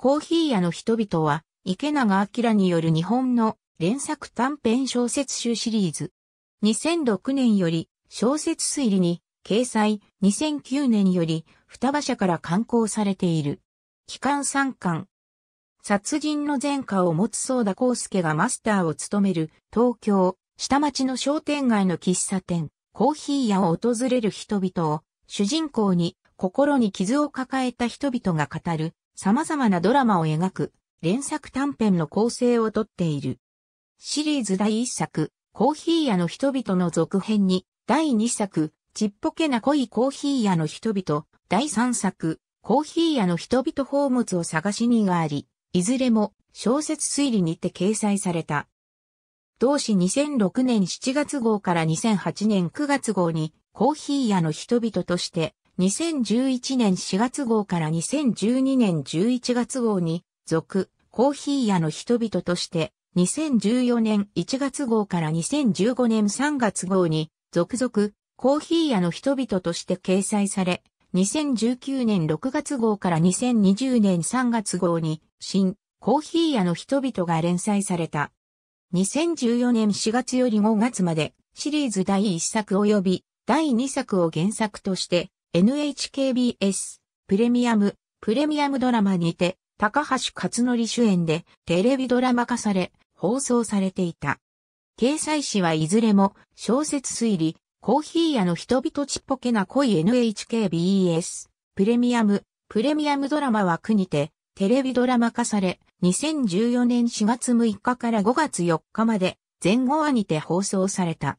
コーヒー屋の人々は、池永明による日本の連作短編小説集シリーズ。2006年より小説推理に掲載、2009年より双葉社から刊行されている。期間三巻。殺人の前科を持つ相田康介がマスターを務める東京、下町の商店街の喫茶店、コーヒー屋を訪れる人々を主人公に心に傷を抱えた人々が語る様々なドラマを描く連作短編の構成をとっている。シリーズ第1作、コーヒー屋の人々の続編に、第2作、ちっぽけな濃いコーヒー屋の人々、第3作、コーヒー屋の人々宝物を探しにがあり、いずれも小説推理にて掲載された。同誌2006年7月号から2008年9月号にコーヒー屋の人々として2011年4月号から2012年11月号に、続、コーヒー屋の人々として、2014年1月号から2015年3月号に、続々、コーヒー屋の人々として掲載され、2019年6月号から2020年3月号に、新、コーヒー屋の人々が連載された。2014年4月より5月まで、シリーズ第1作及び第2作を原作として、NHKBS プレミアムプレミアムドラマにて高橋克典主演でテレビドラマ化され放送されていた。掲載誌はいずれも小説推理、コーヒー屋の人々ちっぽけな恋 NHKBS プレミアムプレミアムドラマ枠にてテレビドラマ化され2014年4月6日から5月4日まで前後話にて放送された。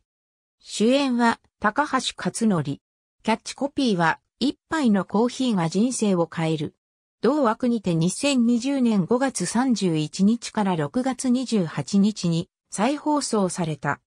主演は高橋克典。キャッチコピーは、一杯のコーヒーが人生を変える。同枠にて2020年5月31日から6月28日に再放送された。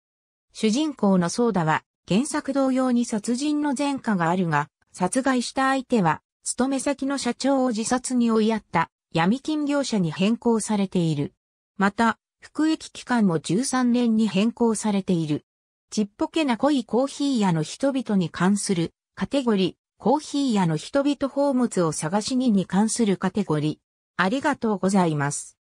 主人公のソーダは原作同様に殺人の前科があるが、殺害した相手は、勤め先の社長を自殺に追いやった闇金業者に変更されている。また、服役期間も13年に変更されている。ちっぽけな濃いコーヒー屋の人々に関するカテゴリー、コーヒー屋の人々宝物を探しにに関するカテゴリー。ありがとうございます。